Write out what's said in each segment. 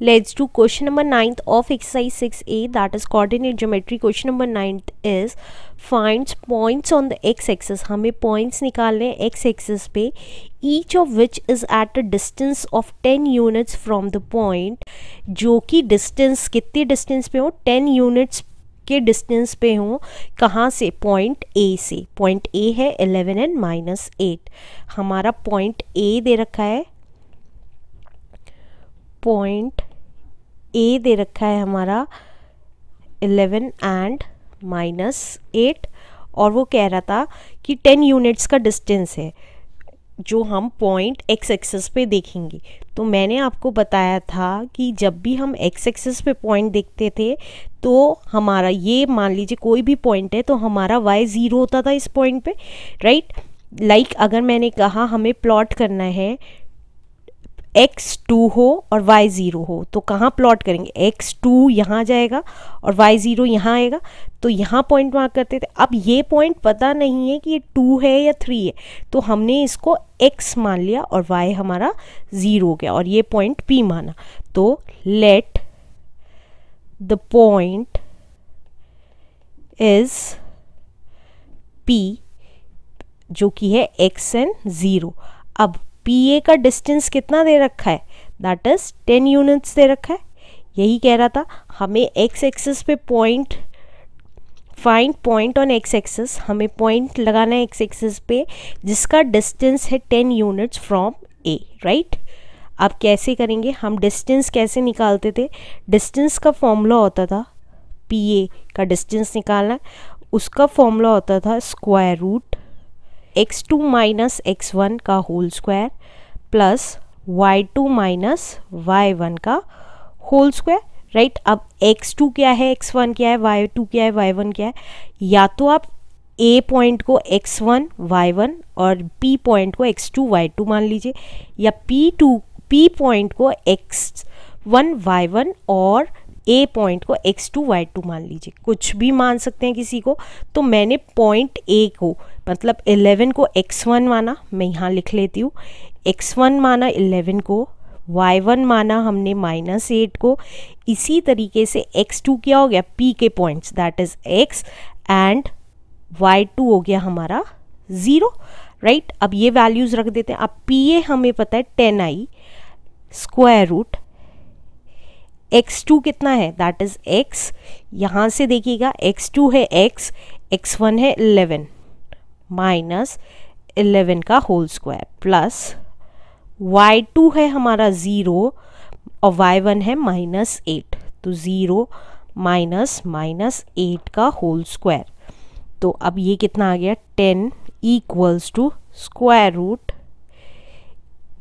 let's do question number 9th of exercise 6a that is coordinate geometry question number 9th is finds points on the x axis हमें points निकालने हैं x axis पे each of which is at a distance of 10 units from the point जो कि distance कितनी distance पे हो 10 units के डिस्टेंस पे हों कहाँ से पॉइंट ए से पॉइंट ए है 11 एंड माइनस एट हमारा पॉइंट ए दे रखा है पॉइंट ए दे रखा है हमारा इलेवन एंड माइनस एट और वो कह रहा था कि टेन यूनिट्स का डिस्टेंस है जो हम पॉइंट एक्स एक्सेस पे देखेंगे तो मैंने आपको बताया था कि जब भी हम एक्स एक्सेस पे पॉइंट देखते थे तो हमारा ये मान लीजिए कोई भी पॉइंट है तो हमारा वाई ज़ीरो होता था इस पॉइंट पे राइट लाइक like अगर मैंने कहा हमें प्लॉट करना है एक्स टू हो और वाई ज़ीरो हो तो कहाँ प्लॉट करेंगे एक्स टू यहाँ जाएगा और वाई ज़ीरो यहाँ आएगा तो यहाँ पॉइंट मार्क करते थे अब ये पॉइंट पता नहीं है कि ये टू है या थ्री है तो हमने इसको एक्स मान लिया और वाई हमारा ज़ीरो हो गया और ये पॉइंट पी माना तो let the point is P जो कि है एक्स एंड ज़ीरो अब पी ए का डिस्टेंस कितना दे रखा है दैट इज़ टेन यूनिट्स दे रखा है यही कह रहा था हमें एक्स एक्सिस पे point find point on x axis हमें पॉइंट लगाना है एक्स एक्सेस पे जिसका डिस्टेंस है ten units from A right आप कैसे करेंगे हम डिस्टेंस कैसे निकालते थे डिस्टेंस का फॉर्मूला होता था पी ए का डिस्टेंस निकालना उसका फॉर्मूला होता था square root x two minus x one का whole square plus y two minus y one का होल स्क्वायर राइट अब एक्स टू क्या है एक्स वन क्या है वाई टू क्या है वाई वन क्या है या तो आप ए पॉइंट को एक्स वन वाई वन और पी पॉइंट को एक्स टू वाई टू मान लीजिए या पी टू पी पॉइंट को एक्स वन वाई वन और ए पॉइंट को एक्स टू वाई टू मान लीजिए कुछ भी मान सकते हैं किसी को तो मैंने पॉइंट ए को मतलब इलेवन को एक्स वन माना मैं यहाँ लिख लेती हूँ एक्स वन माना इलेवन को वाई वन माना हमने माइनस एट को इसी तरीके से एक्स टू क्या हो गया पी के points that is x and y two हो गया हमारा ज़ीरो राइट right? अब ये वैल्यूज़ रख देते हैं अब पी ए हमें पता है टेन आई स्क्वायर रूट एक्स टू कितना है दैट इज़ एक्स यहाँ से देखिएगा एक्स टू है एक्स एक्स वन है इलेवन माइनस इलेवन का whole square plus y two है हमारा ज़ीरो और वाई वन है माइनस एट तो ज़ीरो माइनस माइनस एट का होल स्क्वायर तो अब ये कितना आ गया ten equals to square root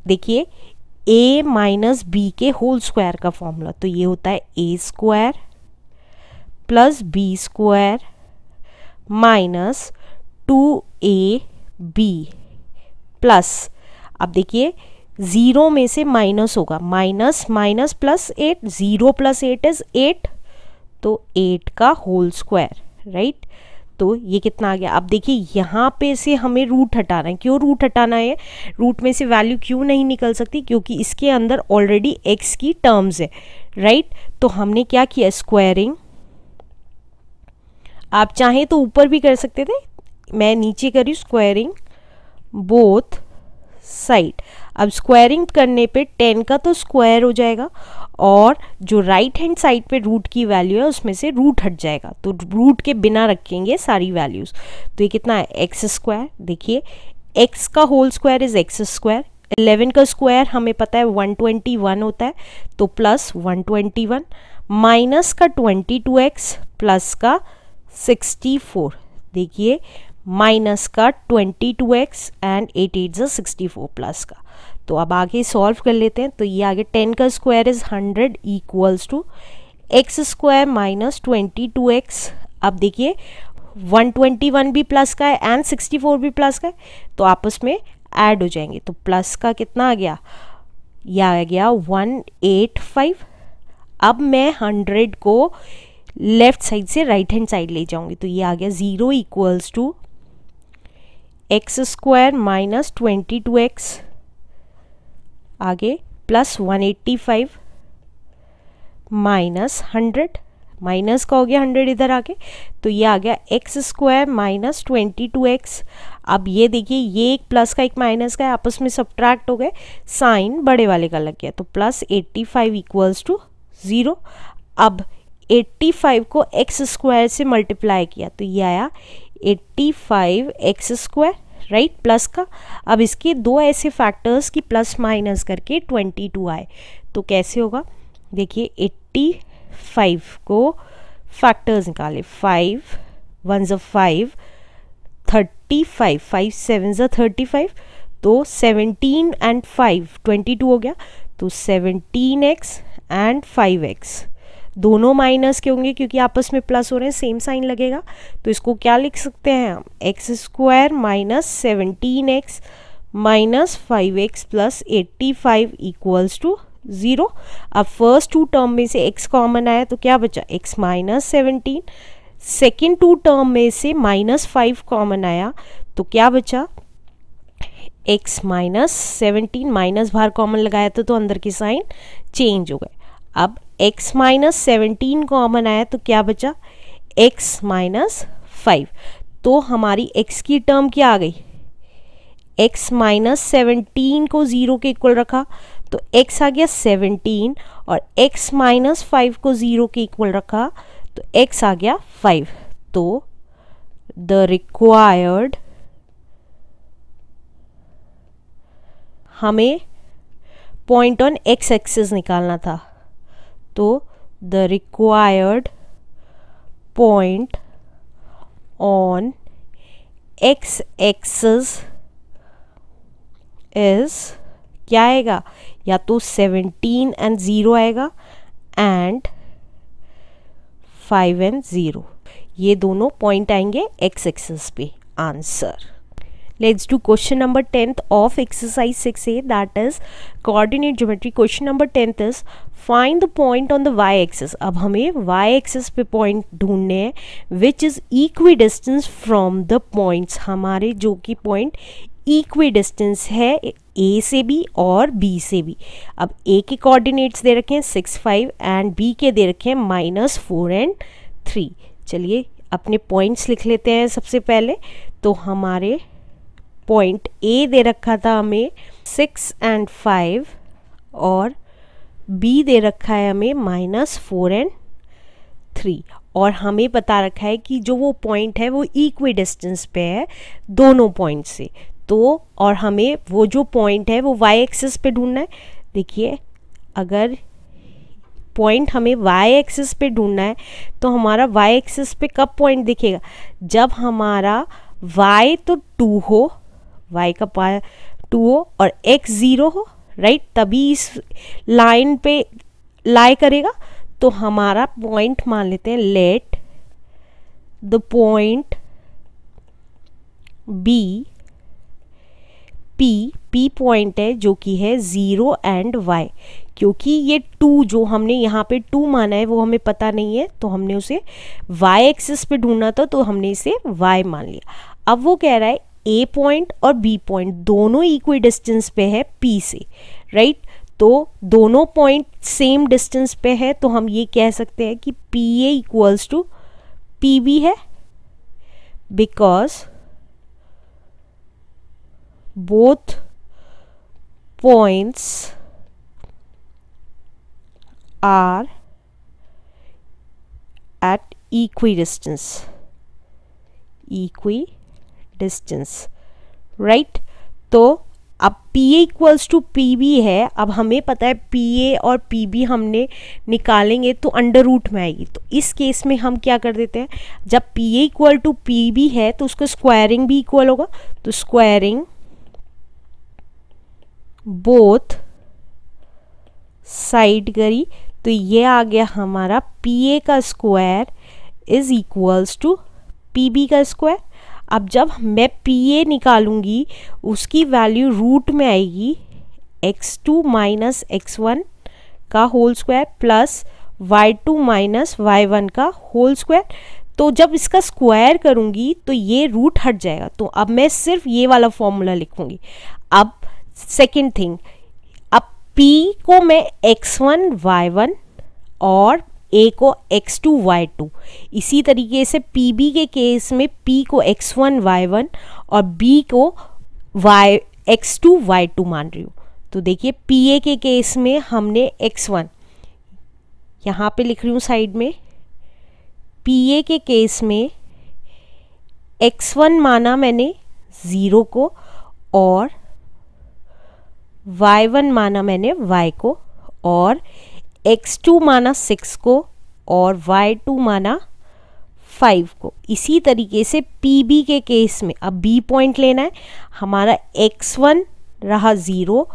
देखिए ए माइनस बी के होल स्क्वायर का फॉर्मूला तो ये होता है A square plus B square minus two A B plus अब देखिए ज़ीरो में से माइनस होगा minus minus plus eight zero plus eight is eight तो एट का होल स्क्वायर राइट right? तो ये कितना आ गया अब देखिए यहाँ पे से हमें रूट हटाना है क्यों रूट हटाना है रूट में से वैल्यू क्यों नहीं निकल सकती क्योंकि इसके अंदर ऑलरेडी एक्स की टर्म्स है राइट तो हमने क्या किया स्क्वायरिंग आप चाहें तो ऊपर भी कर सकते थे मैं नीचे करी स्क्वायरिंग बोथ साइड अब स्क्वायरिंग करने पे टेन का तो स्क्वायर हो जाएगा और जो राइट हैंड साइड पे रूट की वैल्यू है उसमें से रूट हट जाएगा तो रूट के बिना रखेंगे सारी वैल्यूज़ तो ये कितना है एक्स स्क्वायर देखिए एक्स का whole square is x square eleven का स्क्वायर हमें पता है वन ट्वेंटी वन होता है तो plus one twenty one minus का ट्वेंटी टू एक्स प्लस का सिक्सटी फोर देखिए माइनस का twenty two x and eight eight sixty four plus का तो अब आगे सॉल्व कर लेते हैं तो ये आगे टेन का square is hundred equals to x square minus twenty two x अब देखिए 121 भी प्लस का है एंड 64 भी प्लस का है तो आपस में ऐड हो जाएंगे तो प्लस का कितना आ गया यह आ गया 185 अब मैं 100 को लेफ्ट साइड से राइट हैंड साइड ले जाऊंगी तो ये आ गया zero equals to x square minus twenty two x आगे plus one eighty five minus hundred minus का हो गया हंड्रेड इधर आके तो ये आ गया x square minus twenty two x अब ये देखिए ये एक प्लस का एक माइनस का है आपस में सब्ट्रैक्ट हो गए साइन बड़े वाले का लग गया तो plus eighty five equals to zero अब एट्टी फाइव को एक्स स्क्वायर से मल्टीप्लाई किया तो ये आया eighty five x square right plus का अब इसके दो ऐसे फैक्टर्स की प्लस माइनस करके ट्वेंटी टू आए तो कैसे होगा देखिए एट्टी फाइव को फैक्टर्स निकाले फाइव वन जो five thirty five five seven जो थर्टी फाइव तो seventeen and five twenty two हो गया तो 17x x and five x दोनों माइनस के होंगे क्योंकि आपस में प्लस हो रहे हैं सेम साइन लगेगा तो इसको क्या लिख सकते हैं हम x square minus seventeen x minus five x plus eighty five equals to zero अब फर्स्ट टू टर्म में से x कॉमन आया तो क्या बचा x minus seventeen second two term में से माइनस फाइव कॉमन आया तो क्या बचा x माइनस सेवनटीन माइनस बाहर कॉमन लगाया था तो अंदर की साइन चेंज हो गए अब x माइनस सेवनटीन कॉमन आया तो क्या बचा x माइनस फाइव तो हमारी x की टर्म क्या आ गई x माइनस सेवनटीन को ज़ीरो के इक्वल रखा तो x आ गया सेवनटीन और x माइनस फाइव को ज़ीरो के इक्वल रखा तो x आ गया फाइव तो द रिक्वायर्ड हमें पॉइंट ऑन एक्स एक्सेस निकालना था तो the required point on x axis is क्या आएगा या तो सेवनटीन एंड ज़ीरो आएगा एंड फाइव एंड ज़ीरो ये दोनों पॉइंट आएंगे एक्स एक्सेस पे answer let's do question number tenth of exercise six A that is coordinate geometry question number tenth is find the point on the y axis अब हमें y axis पे point ढूंढने हैं which is equidistance from the points हमारे जो कि point equi distance है ए से भी और बी से भी अब ए के कोऑर्डिनेट्स दे रखे हैं सिक्स फाइव एंड बी के दे रखे हैं माइनस फोर एंड थ्री चलिए अपने पॉइंट्स लिख लेते हैं सबसे पहले तो हमारे पॉइंट ए दे रखा था हमें सिक्स एंड फाइव और बी दे रखा है हमें माइनस फोर एंड थ्री और हमें बता रखा है कि जो वो पॉइंट है वो इक्वी डिस्टेंस पे है दोनों पॉइंट से तो और हमें वो जो पॉइंट है वो वाई एक्सिस पे ढूंढना है देखिए अगर पॉइंट हमें वाई एक्सिस पे ढूंढना है तो हमारा वाई एक्सिस पे कब पॉइंट दिखेगा जब हमारा वाई तो टू हो वाई का पावर टू हो और एक्स ज़ीरो हो राइट तभी इस लाइन पे लाई करेगा तो हमारा पॉइंट मान लेते हैं let the point B P P point है जो कि है ज़ीरो एंड वाई क्योंकि ये टू जो हमने यहाँ पे टू माना है वो हमें पता नहीं है तो हमने उसे वाई एक्सिस पे ढूंढना था तो हमने इसे वाई मान लिया अब वो कह रहा है ए पॉइंट और बी पॉइंट दोनों इक्वी डिस्टेंस पे है पी से राइट तो दोनों पॉइंट सेम डिस्टेंस पे है तो हम ये कह सकते हैं कि P A equals to P B है because both points are at equidistance equidistance right तो अब P A equals to P B है अब हमें पता है पी ए और पी बी हमने निकालेंगे तो अंडर रूट में आएगी तो इस केस में हम क्या कर देते हैं जब P A equal to P B है तो उसको स्क्वायरिंग भी इक्वल होगा तो स्क्वायरिंग बोथ साइड करी तो ये आ गया हमारा पी ए का square is equals to P B का स्क्वायर अब जब मैं पी ए निकालूंगी उसकी वैल्यू रूट में आएगी x two minus x one का whole square plus y two minus y one का होल स्क्वायर तो जब इसका स्क्वायर करूँगी तो ये रूट हट जाएगा तो अब मैं सिर्फ ये वाला फॉर्मूला लिखूँगी अब सेकेंड थिंग अब पी को मैं एक्स वन वाई वन और ए को एक्स टू वाई टू इसी तरीके से पी बी के केस में पी को एक्स वन वाई वन और बी को y x two y two मान रही हूँ तो देखिए पी ए के केस में हमने एक्स वन यहाँ पे लिख रही हूँ साइड में पी ए के केस में एक्स वन माना मैंने ज़ीरो को और वाई वन माना मैंने वाई को और एक्स टू माना सिक्स को और वाई टू माना फाइव को इसी तरीके से पी बी के केस में अब बी पॉइंट लेना है हमारा एक्स वन रहा ज़ीरो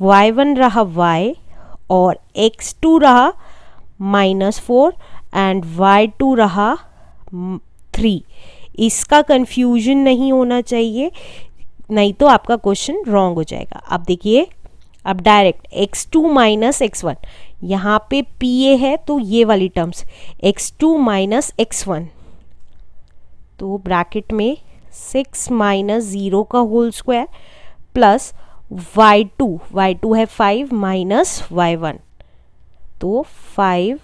वाई वन रहा वाई और एक्स टू रहा minus four and y two रहा थ्री इसका कन्फ्यूजन नहीं होना चाहिए नहीं तो आपका क्वेश्चन रॉन्ग हो जाएगा आप देखिए अब direct x two minus x one यहाँ पे पी ए है तो ये वाली terms x two minus x one तो ब्रैकेट में सिक्स माइनस ज़ीरो का whole square plus y two y two है फाइव माइनस वाई वन तो फाइव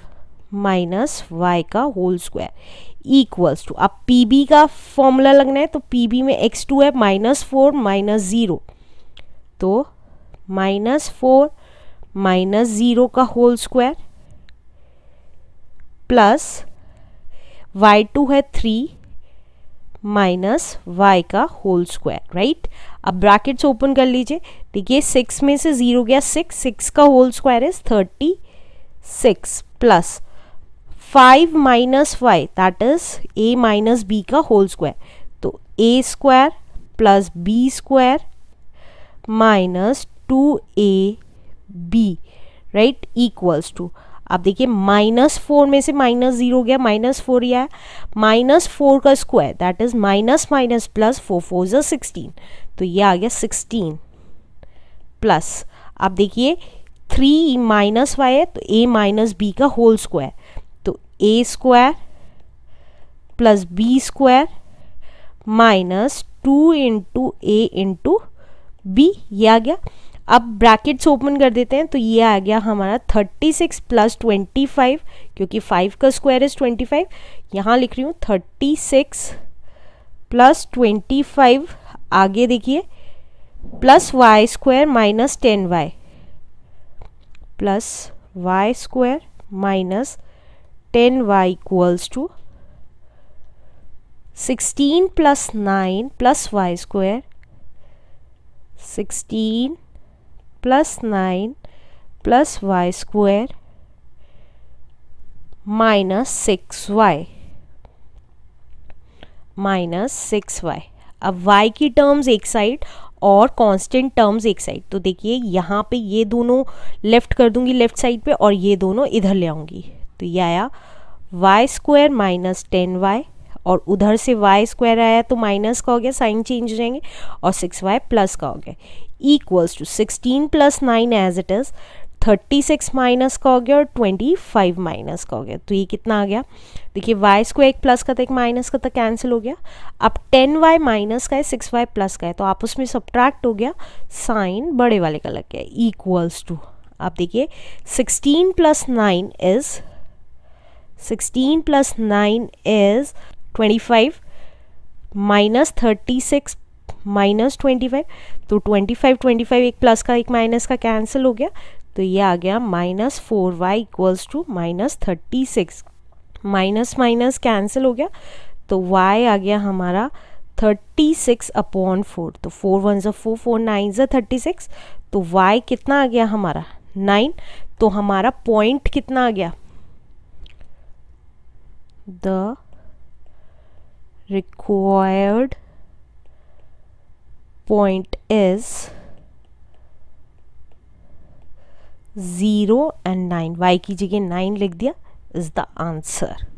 माइनस वाई का होल स्क्वायर इक्वल्स टू अब पी बी का फॉर्मूला लगना है तो पी बी में एक्स टू है माइनस फोर माइनस ज़ीरो तो माइनस फोर माइनस ज़ीरो का whole square plus y two है थ्री माइनस वाई का होल स्क्वायर राइट अब ब्रैकेट्स ओपन कर लीजिए देखिए सिक्स में से ज़ीरो गया सिक्स सिक्स का whole square is thirty six plus five minus y that is A minus B का होल स्क्वायर तो A square plus B square minus two A B right equals to आप देखिए minus four में से minus zero गया minus four या minus four का square that is minus minus plus four four जो सिक्सटीन तो ये आ गया सिक्सटीन प्लस आप देखिए थ्री माइनस वाई है तो ए माइनस बी का होल स्क्वायर तो A square plus B square minus two into A into B ये आ गया अब ब्रैकेट्स ओपन कर देते हैं तो ये आ गया हमारा 36 सिक्स प्लस ट्वेंटी क्योंकि 5 का स्क्वायर इज 25 फाइव यहाँ लिख रही हूँ 36 सिक्स प्लस ट्वेंटी आगे देखिए plus y square minus ten y plus y square minus ten y equals to sixteen plus nine plus y square sixteen plus nine plus y square minus six y minus six y अब y की terms एक side और constant terms एक side तो देखिए यहाँ पे ये दोनों लेफ्ट कर दूंगी लेफ्ट साइड पे और ये दोनों इधर ले आऊँगी तो ये आया y square minus ten y और उधर से वाई स्क्वायर आया तो माइनस का हो गया साइन चेंज हो जाएंगे और सिक्स वाई प्लस का हो गया equals to sixteen plus nine as it is thirty six minus का हो गया और ट्वेंटी फाइव माइनस का हो गया तो ये कितना आ गया देखिए वाई स्क्वायर एक प्लस का था एक माइनस का था कैंसिल हो गया अब टेन वाई माइनस का है सिक्स वाई प्लस का है तो आप उसमें सब्ट्रैक्ट हो गया साइन बड़े वाले का लग गया इक्वल्स टू आप देखिए sixteen plus nine is sixteen plus nine is twenty five minus thirty six minus twenty five तो ट्वेंटी फाइव ट्वेंटी फाइव एक प्लस का एक माइनस का कैंसिल हो गया तो ये आ गया minus four y equals to minus thirty six minus minus cancel हो गया तो y आ गया हमारा थर्टी सिक्स अपॉन फोर तो फोर वन जो फोर फोर नाइन जो थर्टी सिक्स तो y कितना आ गया हमारा नाइन तो हमारा पॉइंट कितना आ गया the required point is 0 and 9 y की जगह 9 लिख दिया इज द आंसर